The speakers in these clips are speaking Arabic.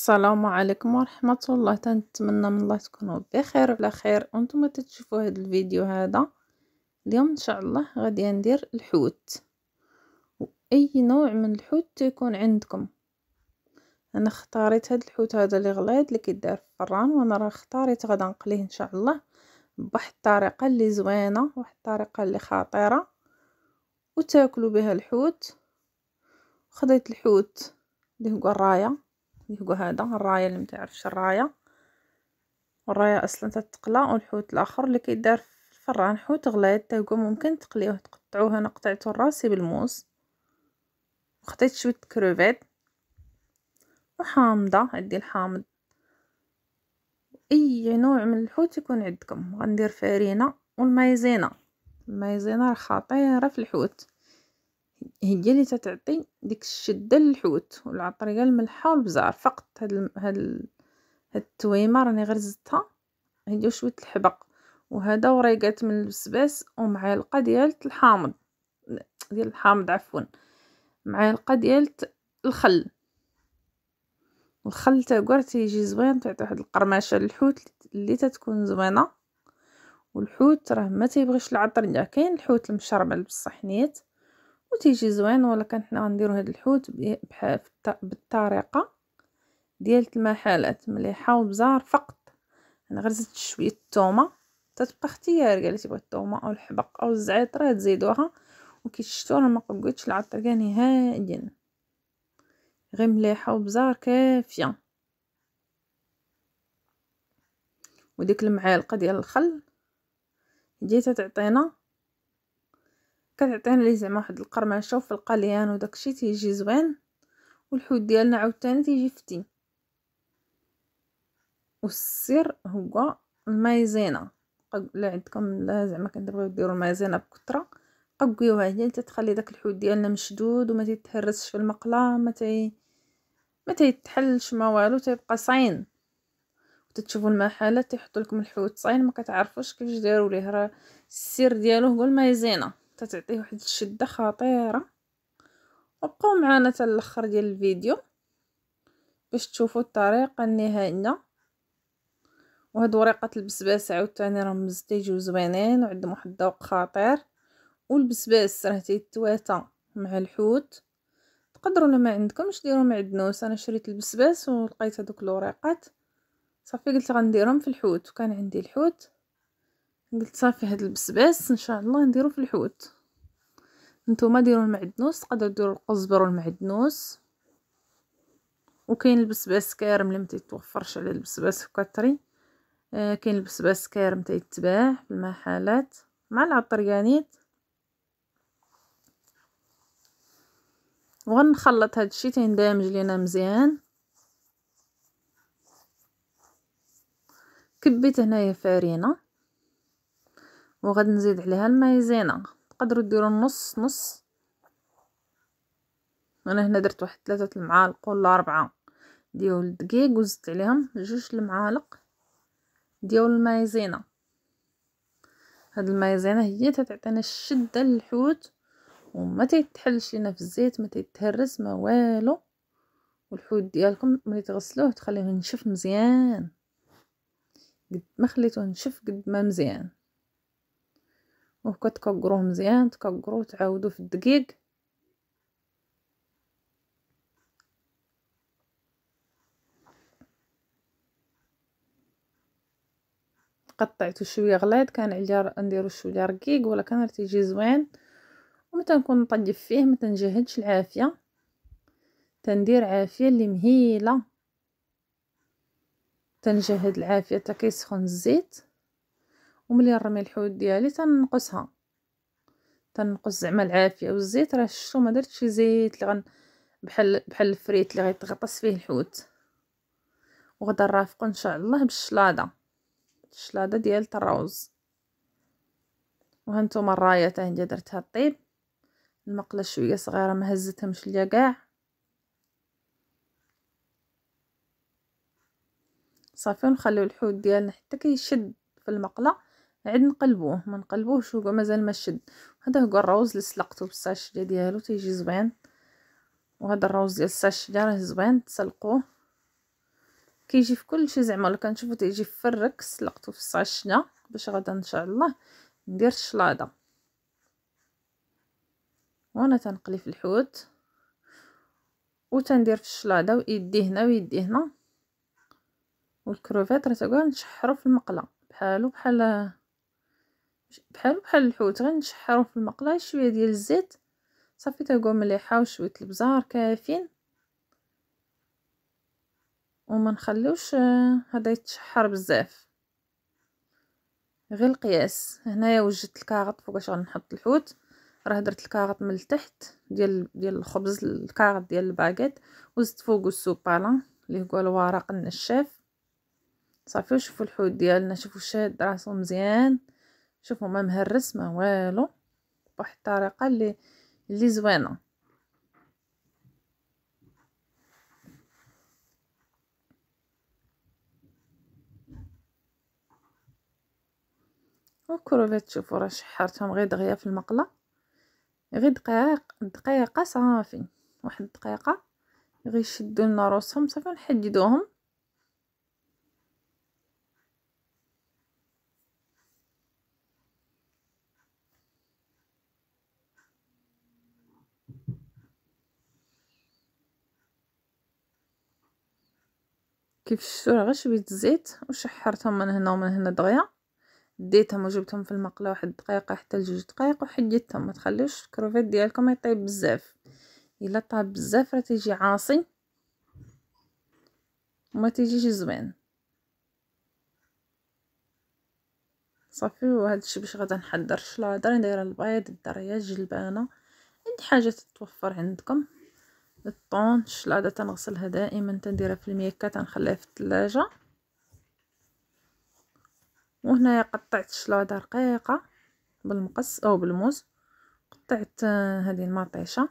السلام عليكم ورحمة الله تنتمنى من الله تكونوا بخير وعلى خير وانتم تتشوفوا هذا الفيديو هذا اليوم ان شاء الله غادي ندير الحوت واي نوع من الحوت تيكون عندكم انا اختاريت هذا الحوت هذا اللي غليظ اللي كيدار في الفران وانا راه اختاريت غدا نقليه ان شاء الله بواحد الطريقه اللي زوينه واحد الطريقه اللي خطيره وتاكلوا بها الحوت خديت الحوت اللي هو الرايه يفقوا هذا الرايه اللي متعرفش الرايه والرايه اصلا تتقلى والحوت الاخر اللي كيدار في الفران حوت غليظ حتى ممكن تقليوه تقطعوه انا قطعته راسي بالموس وخطيت شويه كروفيت وحامضه عندي الحامض اي نوع من الحوت يكون عندكم غندير فارينه والمايزينا المايزينا راه خطيره في الحوت هي اللي تتعطي ديك الشده للحوت والعطريه الملحه والبزار فقط هاد ال... هاد ال... هاد التويمه راني غير زدتها هي شويه الحبق وهذا وريقات من البسباس ومعلقه ديال الحامض ديال الحامض عفوا معلقه ديال الخل الخل تاكور تيجي زوين تعطي واحد القرمشه للحوت اللي تتكون زوينه والحوت راه ما تيبغيش العطريه كاين الحوت المشرمل نيت وتيجي زوين ولكن حنا غنديرو هاد الحوت بحال بالطريقه ديال المحالات مليحه وبزار فقط انا غير زدت شويه الثومه تتبقى اختيار قالت تبغي الثومه او الحبق او الزعيط راه تزيدوها وكي انا ما قلقيتش العطر كان نهائيا غير مليحه وبزار كافيه وديك المعالقه ديال الخل جيت تعطينا كتعطينا ليه زعما واحد القرمشه وفي القليان وداكشي تيجي زوين والحوت ديالنا عاوتاني تيجي فتي والسر هو المايزينا الا عندكم لا زعما كتبغيو ديروا المايزينا بكثره قويوها هي اللي تتخلي داك الحوت ديالنا مشدود وما تيتهرسش في المقله ما تي ما تيتحلش ما والو تيبقى صاين تتشوفوا المحلات تيحطوا لكم الحوت صاين ما كتعرفوش كيفاش داروا ليه راه السر ديالو هو المايزينا تتعطيه واحد الشده خطيره وبقاو معنا حتى الاخر ديال الفيديو باش تشوفوا الطريقه النهائيه وهاد ورقه البسباس عاوتاني راه مزتيجو زوينين وعندهم واحد الذوق خطير والبسباس راه تيتواتى مع الحوت تقدروا ما عندكمش ديروا معدنوس انا شريت البسباس ولقيت هذوك الوريقات صافي قلت غنديرهم في الحوت وكان عندي الحوت قلت صافي هاد البسباس ان شاء الله نديرو في الحوت نتوما ديروا المعدنوس تقدروا ديروا القزبر والمعدنوس وكاين البسباس كارم اللي ما تيتوفرش على البسباس في كاتري آه كاين البسباس كارم تيتباع في المحلات مع العطريانيت وغنخلط هادشي تيندمج لينا مزيان كبيت هنايا فارينه وغادي نزيد عليها المايزينا تقدروا ديروا نص نص انا هنا درت واحد ثلاثه المعالق ولا اربعه ديال الدقيق وزدت عليهم جوج المعالق ديال المايزينا هاد المايزينا هي تتعطينا الشده للحوت وما تيتحلش لينا في الزيت ما تيتهرس ما والو والحوت ديالكم ملي تغسلوه تخليوه ينشف مزيان قد ما خليتوه ينشف قد ما مزيان وهكا مزيان تكبروه تعاودوه في الدقيق قطعتو شويه غليظ كان عليا نديرو شويه رقيق ولا كان تيجي زوين ومتى نكون نطيب فيه ما تنجهدش العافيه تندير عافيه اللي مهيله تنجهد العافيه تا كيسخن الزيت وملي نرمي الحوت ديالي تنقصها تنقص زعما العافيه والزيت راه شفتو ما درتش شي زيت اللي غن بحال بحال الفريت اللي غيتغطس فيه الحوت وغدا نرافقو ان شاء الله بالشلاضه الشلاضه ديال الروز وهانتوما الرايه تاع هي درتها طيب المقله شويه صغيره ما هزتهمش ليا كاع صافي ونخليو الحوت ديالنا حتى كيشد في المقله عاد نقلبوه ما نقلبوهش هو مازال ما شد هذا هو الروز اللي سلقته بالساشي ديالو تيجي زوين وهذا الروز ديال ديال راه زوين تسلقوه كيجي في كل شيء زعما لو كنشوفو تيجي في فرك سلقته في الساشنا باش غدا ان شاء الله ندير الشلاضه وانا تنقلي في الحوت وتندير في الشلاضه ويدي هنا ويدي هنا والكروفيت راه تقول نشحرو في المقله بحالو بحال بحالو بحال الحوت نشحرو في المقله شويه ديال الزيت صافي تلقاو مليحه وشويه البزار كافين وما نخليوش هذا آه، يتشحر بزاف غير القياس هنايا وجدت الكاغط فوقاش غنحط الحوت راه درت الكاغط من التحت ديال ديال الخبز الكاغط ديال الباكيت وزدت فوقو السوبالا اللي هو الورق النشاف صافي شوفوا الحوت ديالنا شوفوا شاد راسو مزيان شوفوا ما مهرس ما والو بواحد الطريقه اللي اللي زوينه وكروفيت شوفوا راه شحرتهم غير دغيا في المقله غير دقائق دقيقه صافي واحد الدقيقه غيشدوا لنا روسهم صافي نحددوهم كيف الشتو غير شويه الزيت وشحرتهم من هنا ومن هنا دغيا ديتهم وجبتهم في المقله واحد دقيقه حتى لجوج دقائق وحيدتهم ما تخليوش الكروفيت ديالكم يطيب بزاف الا طاب بزاف راه تيجي عاصي وما تيجيش زوين صافي وهذا الشيء باش غادي نحضر الشلاضه دايره البيض الدريه الجلبانه اي حاجه تتوفر عندكم الطونش العادة تنغسلها دائما تنديرها في الميكة تنخليها في الثلاجة وهنايا قطعت الشلاضة رقيقة بالمقص او بالموز قطعت آه، هذه المطيشة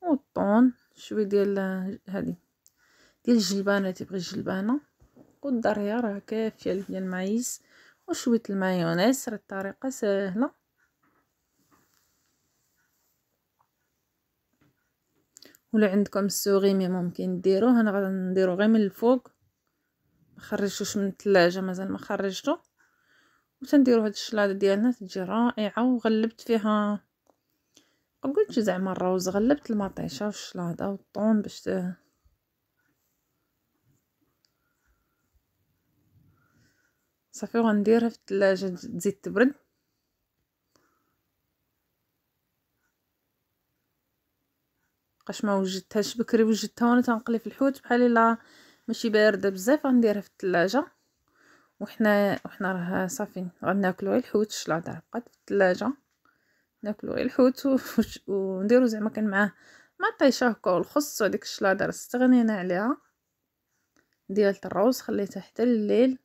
والطون شوي ديال آه، هذه ديال الجلبانة تبغي الجلبانة والدرية راه كافية ديال المعيز وشوية المايونيز راه الطريقة سهلة ولا عندكم السوغيمي ممكن ديروه انا غنديرو غير من الفوق ما خرجتوش من الثلاجه مازال ما خرجته وتنديرو هاد الشلاضه ديالنا تجي رائعه وغلبت فيها قلت زعما الروز غلبت المطيشه والشلاضه والطون باش صافي غنديرها في الثلاجه تزيد تبرد لحقاش ما وجدتهاش بكري وجدتها وانا تنقلي في الحوت بحال الا ماشي بارده بزاف غنديرها في الثلاجه وحنا وحنا راه صافي غناكلو غير الحوت الشلاضه بقات في الثلاجه ناكلو غير الحوت و... ونديرو زعما كان معاه ما طيشه هكا والخص وديك الشلاضه استغنينا عليها ديال الروز خليتها حتى الليل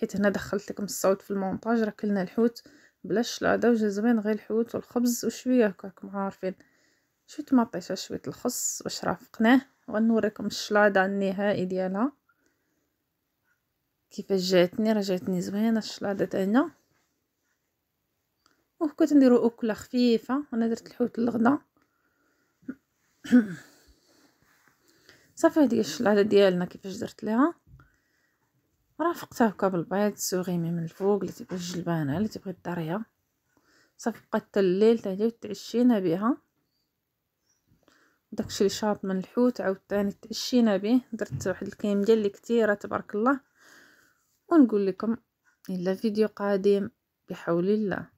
حيت هنا دخلت لكم الصوت في المونتاج راه كلنا الحوت بلا الشلاضه وجا زوين غير الحوت والخبز وشويه هكاك عارفين شوية مطيشة شوية الخص باش رافقناه ونوريكم الشلاضة النهائي ديالها كيفاش جاتني راه جاتني زوينة الشلاضة تاعنا وكنت نديرو أكلة خفيفة أنا درت الحوت الغدا صافي هادي الشلاضة ديالنا كيفاش درت ليها رافقتها هكا بالبيض سوغيمي من الفوق اللي تبغي الجلبانة اللي تبغي الطريه صافي بقات الليل تاعي وتعشينا بها داكشي اللي شاط من الحوت عاوتاني تعشينا به درت واحد الكيم ديال اللي كثيره تبارك الله ونقول لكم الى فيديو قادم بحول الله